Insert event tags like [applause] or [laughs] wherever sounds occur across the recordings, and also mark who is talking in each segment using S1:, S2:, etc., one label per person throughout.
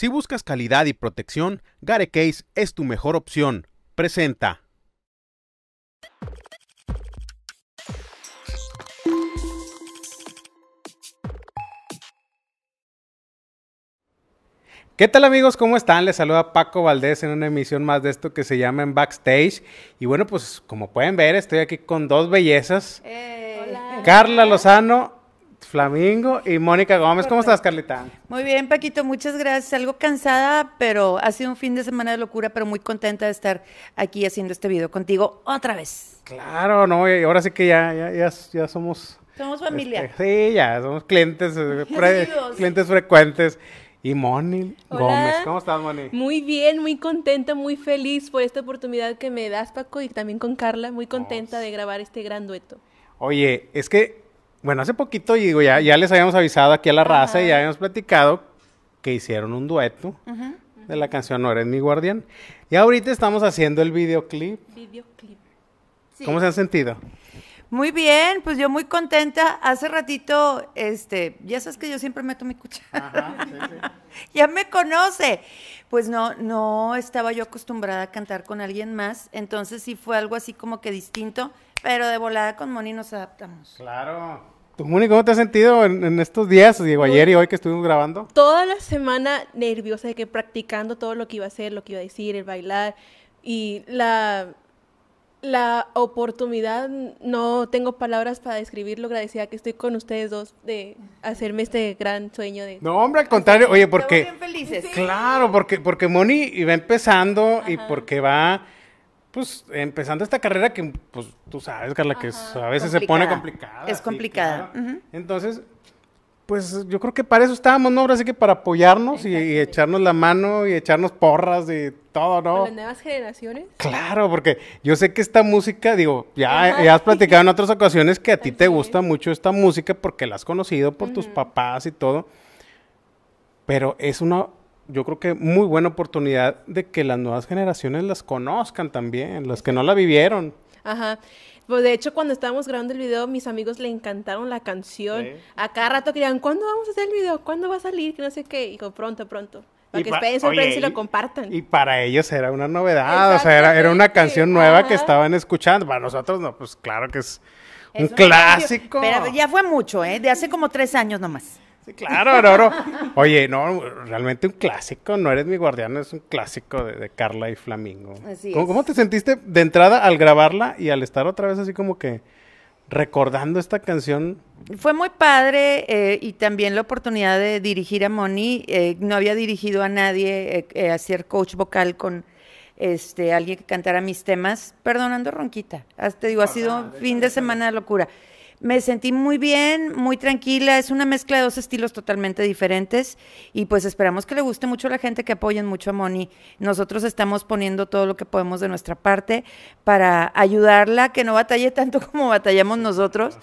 S1: Si buscas calidad y protección, Gare Case es tu mejor opción. Presenta. ¿Qué tal amigos? ¿Cómo están? Les saluda Paco Valdés en una emisión más de esto que se llama En Backstage. Y bueno, pues como pueden ver, estoy aquí con dos bellezas. Eh, Carla Lozano Flamingo y Mónica Gómez. ¿Cómo estás, Carlita?
S2: Muy bien, Paquito, muchas gracias. Algo cansada, pero ha sido un fin de semana de locura, pero muy contenta de estar aquí haciendo este video contigo otra vez.
S1: Claro, no, y ahora sí que ya, ya, somos...
S2: Somos familia.
S1: Este, sí, ya, somos clientes, eh, [laughs] clientes frecuentes. Y Moni Gómez, ¿cómo estás, Moni?
S3: Muy bien, muy contenta, muy feliz por esta oportunidad que me das, Paco, y también con Carla, muy contenta de grabar este gran dueto.
S1: Oye, es que bueno, hace poquito digo, ya, les habíamos avisado aquí a la raza y ya habíamos platicado que hicieron un dueto de la canción No eres mi guardián. Y ahorita estamos haciendo el videoclip.
S2: Videoclip. ¿Cómo se han sentido? Muy bien, pues yo muy contenta. Hace ratito, este, ya sabes que yo siempre meto mi cuchara. [laughs] ya me conoce. Pues no, no estaba yo acostumbrada a cantar con alguien más, entonces sí fue algo así como que distinto. Pero de volada con Moni nos adaptamos. Claro.
S1: ¿Tú, Moni, cómo te has sentido en, estos días, digo, ayer y hoy que estuvimos grabando?
S2: Toda la
S3: semana nerviosa de que practicando todo lo que iba a hacer, lo que iba a decir, el bailar y la la oportunidad, no tengo palabras para describirlo, agradecida que estoy con ustedes dos de hacerme este gran sueño de...
S1: No, hombre, al contrario, oye, porque... Bien felices. Claro, porque, porque Moni va empezando y porque va pues empezando esta carrera que pues tú sabes Carla que a veces se pone complicada es complicada entonces pues yo creo que para eso estábamos no ahora sí que para apoyarnos y, echarnos la mano y echarnos porras y todo no las
S3: nuevas generaciones
S1: claro porque yo sé que esta música digo ya, has platicado en otras ocasiones que a ti te gusta mucho esta música porque la has conocido por tus papás y todo pero es una yo creo que muy buena oportunidad de que las nuevas generaciones las conozcan también, las que no la vivieron.
S3: Ajá. Pues de hecho, cuando estábamos grabando el video, mis amigos le encantaron la canción. A cada rato querían, ¿cuándo vamos a hacer el video? ¿Cuándo va a salir? Que no sé qué. Y pronto, pronto. Para que esperen y lo compartan.
S1: Y para ellos era una novedad, o sea, era, una canción nueva que estaban escuchando. Para nosotros, no, pues claro que es, un clásico.
S2: ya fue mucho, ¿eh? De hace como tres años nomás. Sí, claro, no,
S1: Oye, no, realmente un clásico, no eres mi guardián, es un clásico de, Carla y Flamingo. ¿Cómo, te sentiste de entrada al grabarla y al estar otra vez así como que recordando esta canción?
S2: Fue muy padre eh, y también la oportunidad de dirigir a Moni. Eh, no había dirigido a nadie eh, a hacer coach vocal con este, alguien que cantara mis temas, perdonando Ronquita. Te digo, ha ah, sido fin de semana de locura me sentí muy bien, muy tranquila. Es una mezcla de dos estilos totalmente diferentes y pues esperamos que le guste mucho a la gente, que apoyen mucho a Moni. Nosotros estamos poniendo todo lo que podemos de nuestra parte para ayudarla, que no batalle tanto [laughs] como batallamos nosotros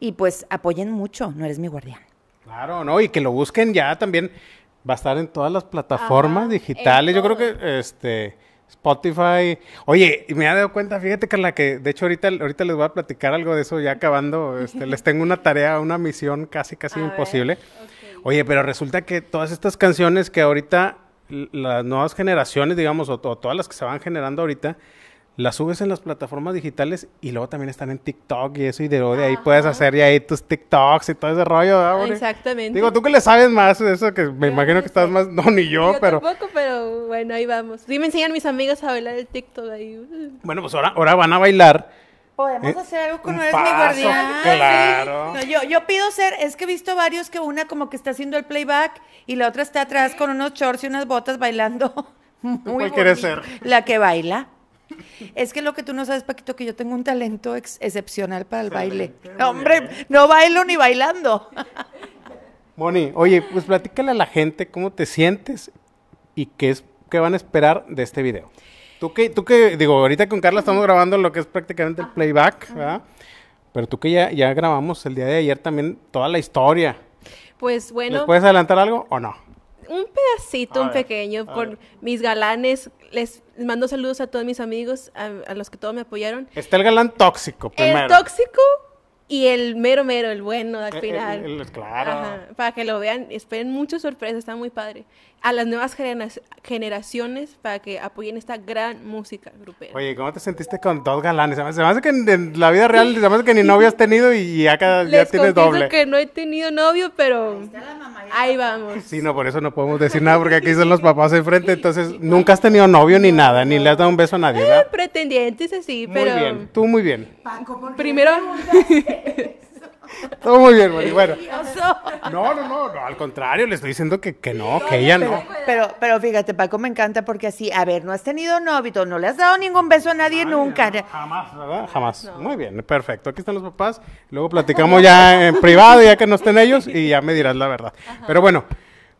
S2: y pues apoyen mucho, no eres mi guardián.
S1: Claro, no, y que lo busquen ya también. Va a estar en todas las plataformas digitales. Yo creo que este Spotify. Oye, y me ha dado cuenta, fíjate, que la que de hecho ahorita, ahorita les voy a platicar algo de eso ya acabando. Este, les tengo una tarea, una misión casi, casi imposible. Oye, pero resulta que todas estas canciones que ahorita las nuevas generaciones, digamos, o todas las que se van generando ahorita, la subes en las plataformas digitales y luego también están en TikTok y eso, y de, ahí puedes hacer ya ahí tus TikToks y todo ese rollo,
S3: Exactamente. Digo, tú que
S1: le sabes más de eso, que me imagino que estás más, no, ni yo, yo pero... tampoco,
S3: pero bueno, ahí vamos. Sí me enseñan mis amigas a bailar el TikTok ahí.
S1: Bueno, pues ahora, ahora van a bailar.
S2: Podemos eh, hacer algo con no Claro. yo, pido ser, es que he visto varios que una como que está haciendo el playback y la otra está atrás con unos shorts y unas botas bailando. [laughs] Muy ¿Cuál ser? La que baila. Es que lo que tú no sabes, Paquito, que yo tengo un talento excepcional para el baile. Hombre, no bailo ni bailando.
S1: [laughs] Moni, oye, pues platícale a la gente cómo te sientes y qué es qué van a esperar de este video. Tú que, tú que, digo, ahorita con Carla estamos grabando lo que es prácticamente el playback, ¿verdad? Pero tú que ya, ya grabamos el día de ayer también toda la historia.
S3: Pues bueno. ¿Les puedes
S1: adelantar algo o no?
S3: Un pedacito, un pequeño, por mis galanes les mando saludos a todos mis amigos, a, los que todos me apoyaron.
S1: Está el galán tóxico, primero. El
S3: tóxico y el mero mero, el bueno al eh, eh, final. claro. para que lo vean, esperen muchas sorpresas, está muy padre. A las nuevas generaciones para que apoyen esta gran música grupera.
S1: Oye, ¿cómo te sentiste con dos galanes? Se me hace que en la vida real, se me hace que ni novio has tenido y ya, cada, Les ya tienes doble. que
S3: no he tenido novio, pero ahí, vamos.
S1: Sí, no, por eso no podemos decir nada porque aquí son los papás enfrente, entonces nunca has tenido novio ni nada, ni le has dado un beso a nadie. Eh,
S3: pretendientes así, pero... Muy bien, tú muy bien. Primero... [laughs]
S1: [laughs] Todo muy bien, Bueno. No, no, no, al contrario, le estoy diciendo que, no, que ella no.
S2: Pero, pero fíjate, Paco, me encanta porque así, a ver, no has tenido novito, no le has dado ningún beso a nadie nunca. jamás,
S1: ¿verdad? Jamás. Muy bien, perfecto. Aquí están los papás. Luego platicamos ya en privado, ya que no estén ellos, y ya me dirás la verdad. Pero bueno,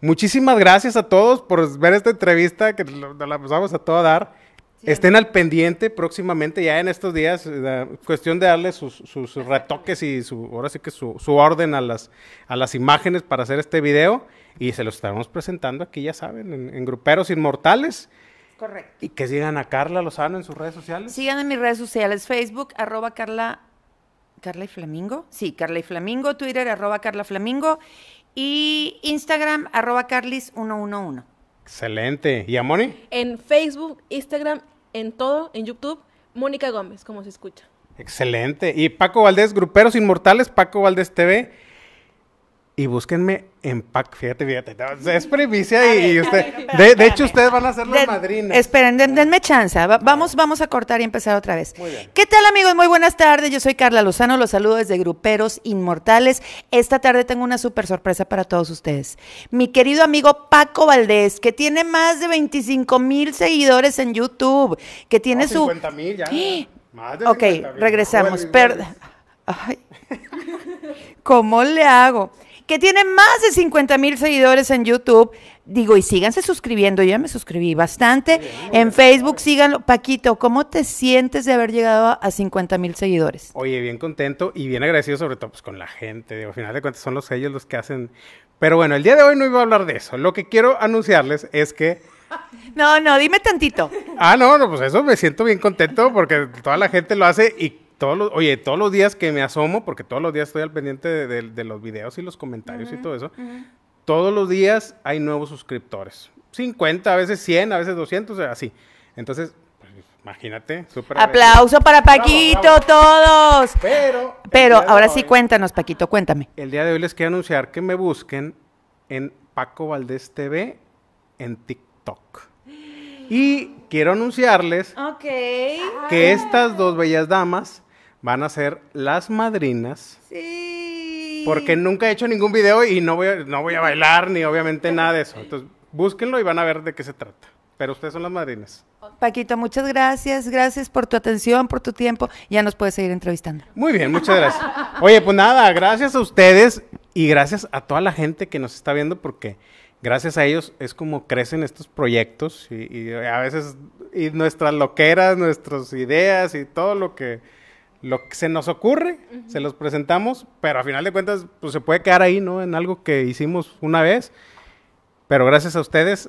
S1: muchísimas gracias a todos por ver esta entrevista que la vamos a todo dar. Estén al pendiente próximamente, ya en estos días, eh, cuestión de darle sus, sus retoques y su, ahora sí que su, su, orden a las, a las imágenes para hacer este video. Y se los estaremos presentando aquí, ya saben, en, Gruperos Inmortales. Correcto. Y que sigan a Carla Lozano en sus redes sociales.
S2: Sigan en mis redes sociales, Facebook, arroba Carla, Carla y Flamingo. Sí, Carla y Flamingo, Twitter, arroba Carla Flamingo y Instagram, arroba Carlis111.
S1: Excelente. ¿Y a Moni?
S2: En Facebook, Instagram en todo, en
S3: YouTube, Mónica Gómez, como se escucha.
S1: Excelente. Y Paco Valdés, Gruperos Inmortales, Paco Valdés TV. Y búsquenme en Pac, fíjate, fíjate. [laughs] Es primicia y, usted. de, hecho, ustedes van a ser las madrinas. Esperen, denme chance. vamos, vamos
S2: a cortar y empezar otra vez. ¿Qué tal, amigos? Muy buenas tardes. Yo soy Carla Lozano. Los saludo desde Gruperos Inmortales. Esta tarde tengo una súper sorpresa para todos ustedes. Mi querido amigo Paco Valdés, que tiene más de 25 mil seguidores en YouTube, que tiene su. 50
S1: mil ya. [gasps] Más de ok, regresamos. Ay.
S2: [laughs] ¿Cómo le hago? que tiene más de 50 mil seguidores en YouTube. Digo, y síganse suscribiendo, yo ya me suscribí bastante. En Facebook, síganlo. Paquito, ¿cómo te sientes de haber llegado a 50 mil seguidores?
S1: Oye, bien contento y bien agradecido sobre todo pues, con la gente. al final de cuentas son los ellos los que hacen... Pero bueno, el día de hoy no iba a hablar de eso. Lo que quiero anunciarles es que... No, no, dime tantito. Ah, no, no, pues eso me siento bien contento porque toda la gente lo hace y oye, todos los días que me asomo, porque todos los días estoy al pendiente de, los videos y los comentarios y todo eso, todos los días hay nuevos suscriptores. 50, a veces 100, a veces 200, así. Entonces, pues, imagínate, súper. Aplauso para Paquito,
S2: todos. Pero, ahora sí cuéntanos, Paquito, cuéntame.
S1: El día de hoy les quiero anunciar que me busquen en Paco Valdés TV en TikTok. Y quiero anunciarles
S2: que
S1: estas dos bellas damas van a ser las madrinas. Sí. Porque nunca he hecho ningún video y no voy a, no voy a bailar ni obviamente nada de eso. Entonces, búsquenlo y van a ver de qué se trata. Pero ustedes son las madrinas.
S2: Paquito, muchas gracias. Gracias por tu atención, por tu tiempo. Ya nos puedes seguir entrevistando.
S1: Muy bien, muchas gracias. Oye, pues nada, gracias a ustedes y gracias a toda la gente que nos está viendo porque gracias a ellos es como crecen estos proyectos y, y a veces y nuestras loqueras, nuestras ideas y todo lo que lo que se nos ocurre, se los presentamos, pero a final de cuentas pues, se puede quedar ahí, ¿no? En algo que hicimos una vez. Pero gracias a ustedes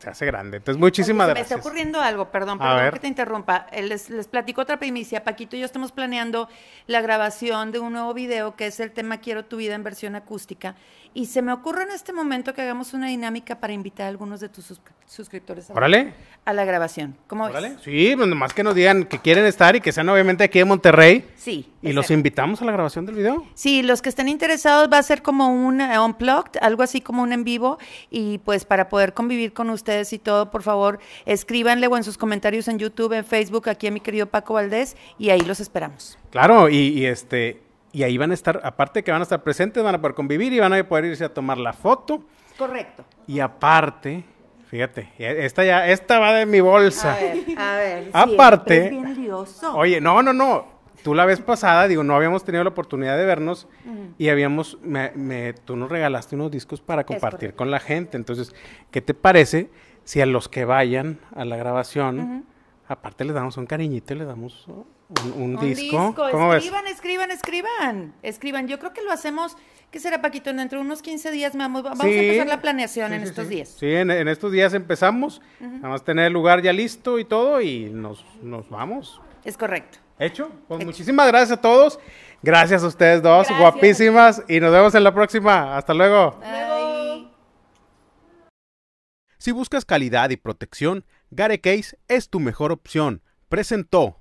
S1: se hace grande. Entonces, muchísimas gracias. Me está
S2: ocurriendo algo, perdón, perdón que te interrumpa. Eh, les, les platico otra primicia. Paquito y yo estamos planeando la grabación de un nuevo video que es el tema Quiero tu vida en versión acústica. Y se me ocurre en este momento que hagamos una dinámica para invitar a algunos de tus suscriptores
S1: a,
S2: la grabación. ¿Cómo Órale. ves?
S1: Sí, pues, nomás que nos digan que quieren estar y que sean obviamente aquí en Monterrey. Sí. ¿Y los invitamos a la grabación del video?
S2: Sí, los que estén interesados va a ser como un eh, unplugged, algo así como un en vivo. Y pues para poder convivir con ustedes y todo, por favor, escríbanle o en sus comentarios en YouTube, en Facebook, aquí a mi querido Paco Valdés, y ahí los esperamos.
S1: Claro, y, este, y ahí van a estar, aparte que van a estar presentes, van a poder convivir y van a poder irse a tomar la foto. Correcto. Y aparte, fíjate, e, esta ya, esta va de mi bolsa. A ver,
S2: a ver. [laughs] Aparte. bien Oye,
S1: no, no, no. Tú la vez pasada, digo, no habíamos tenido la oportunidad de vernos y habíamos, me, tú nos regalaste unos discos para compartir con la gente. Entonces, ¿qué te parece si a los que vayan a la grabación, aparte les damos un cariñito y les damos un, disco? ¿Cómo escriban,
S2: ves? escriban, escriban, escriban. Yo creo que lo hacemos, ¿qué será, Paquito? Dentro de unos 15 días, vamos, a empezar la planeación en estos días.
S1: Sí, en, estos días empezamos, vamos a nada más tener el lugar ya listo y todo y nos, nos vamos. Es correcto. ¿Hecho? Pues muchísimas gracias a todos. Gracias a ustedes dos, guapísimas. Y nos vemos en la próxima. Hasta luego. Si buscas calidad y protección, Gare Case es tu mejor opción. Presentó.